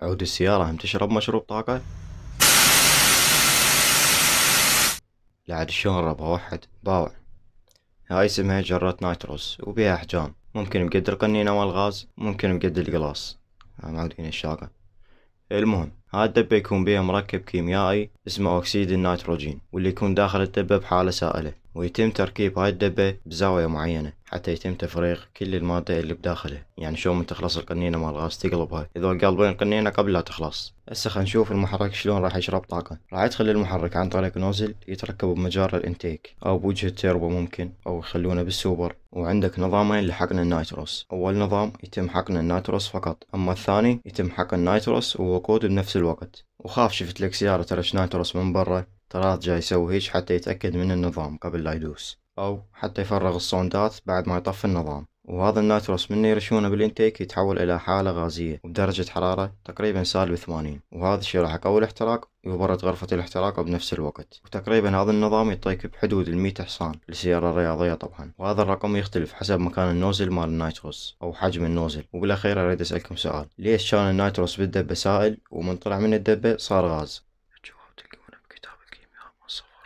عود السيارة هم تشرب مشروب طاقة؟ لعد شلون ربها واحد باوع هاي اسمها جرة نايتروس وبيها أحجام ممكن بقد القنينة والغاز ممكن مقدر القلاص معودين الشاقة المهم هاي الدبة يكون بيها مركب كيميائي اسمه أكسيد النيتروجين واللي يكون داخل الدبة بحالة سائلة ويتم تركيب هاي الدبة بزاوية معينة حتى يتم تفريغ كل المادة اللي بداخله يعني شو من تخلص القنينة مال غاز تقلبها اذا قلبين القنينة قبل لا تخلص هسه خلينا نشوف المحرك شلون راح يشرب طاقة راح يدخل المحرك عن طريق نوزل يتركب بمجار الانتيك او بوجه التيربو ممكن او يخلونه بالسوبر وعندك نظامين لحقن النايتروس اول نظام يتم حقن النايتروس فقط اما الثاني يتم حقن النايتروس ووقود بنفس الوقت وخاف شفت لك سيارة ترش نايتروس من برا تراث جاي يسوي هيك حتى يتأكد من النظام قبل لا يدوس أو حتى يفرغ الصوندات بعد ما يطفي النظام وهذا الناتروس من يرشونه بالانتيك يتحول إلى حالة غازية بدرجة حرارة تقريبا سالب 80 وهذا الشيء راح يقوي الاحتراق ويبرد غرفة الاحتراق بنفس الوقت وتقريبا هذا النظام يعطيك بحدود المية حصان للسيارة الرياضية طبعا وهذا الرقم يختلف حسب مكان النوزل مال النايتروس أو حجم النوزل وبالأخير أريد أسألكم سؤال ليش كان النايتروس بالدبة سائل ومن طلع من الدبة صار غاز؟ الجواب تلقونه بكتاب الكيمياء